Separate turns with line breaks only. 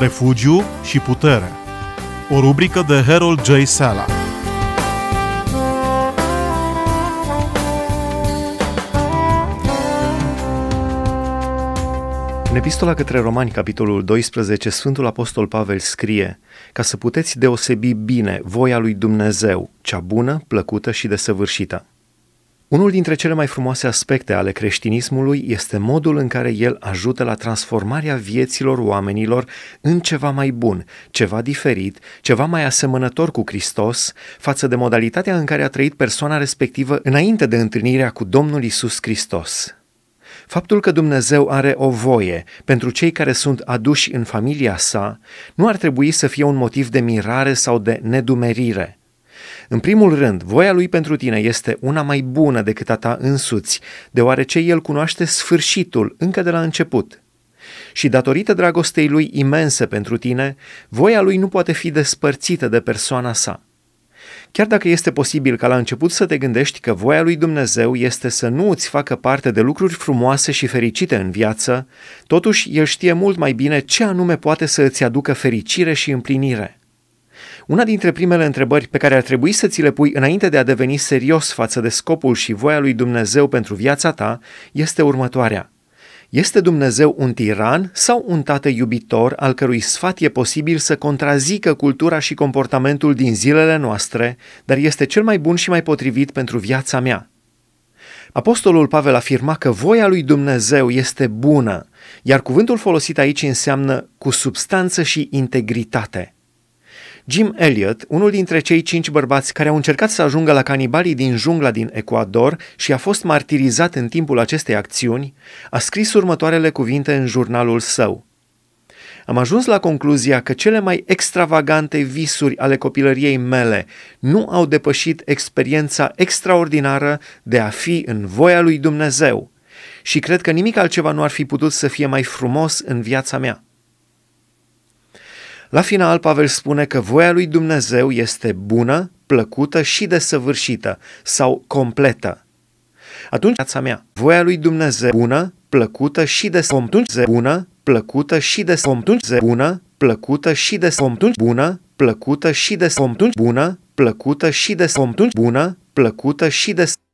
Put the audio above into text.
Refugiu și putere. O rubrică de Harold J. Sala. În epistola către Romani, capitolul 12, Sfântul Apostol Pavel scrie Ca să puteți deosebi bine voia lui Dumnezeu, cea bună, plăcută și desăvârșită. Unul dintre cele mai frumoase aspecte ale creștinismului este modul în care el ajută la transformarea vieților oamenilor în ceva mai bun, ceva diferit, ceva mai asemănător cu Hristos față de modalitatea în care a trăit persoana respectivă înainte de întâlnirea cu Domnul Isus Hristos. Faptul că Dumnezeu are o voie pentru cei care sunt aduși în familia sa nu ar trebui să fie un motiv de mirare sau de nedumerire – în primul rând, voia lui pentru tine este una mai bună decât a ta însuți, deoarece el cunoaște sfârșitul încă de la început. Și datorită dragostei lui imense pentru tine, voia lui nu poate fi despărțită de persoana sa. Chiar dacă este posibil ca la început să te gândești că voia lui Dumnezeu este să nu îți facă parte de lucruri frumoase și fericite în viață, totuși El știe mult mai bine ce anume poate să îți aducă fericire și împlinire. Una dintre primele întrebări pe care ar trebui să ți le pui înainte de a deveni serios față de scopul și voia lui Dumnezeu pentru viața ta este următoarea. Este Dumnezeu un tiran sau un tată iubitor al cărui sfat e posibil să contrazică cultura și comportamentul din zilele noastre, dar este cel mai bun și mai potrivit pentru viața mea? Apostolul Pavel afirma că voia lui Dumnezeu este bună, iar cuvântul folosit aici înseamnă cu substanță și integritate – Jim Elliot, unul dintre cei cinci bărbați care au încercat să ajungă la canibalii din jungla din Ecuador și a fost martirizat în timpul acestei acțiuni, a scris următoarele cuvinte în jurnalul său. Am ajuns la concluzia că cele mai extravagante visuri ale copilăriei mele nu au depășit experiența extraordinară de a fi în voia lui Dumnezeu și cred că nimic altceva nu ar fi putut să fie mai frumos în viața mea. La final, Pavel spune că voia lui Dumnezeu este bună, plăcută și desăvârșită sau completă. Atunci, viața mea, voia lui Dumnezeu bună, plăcută și de desăvârșită, bună, plăcută și de desăvârșită, bună, plăcută și de desăvârșită, bună, plăcută și de desăvârșită, bună, plăcută și de desăvârșită, bună, plăcută și de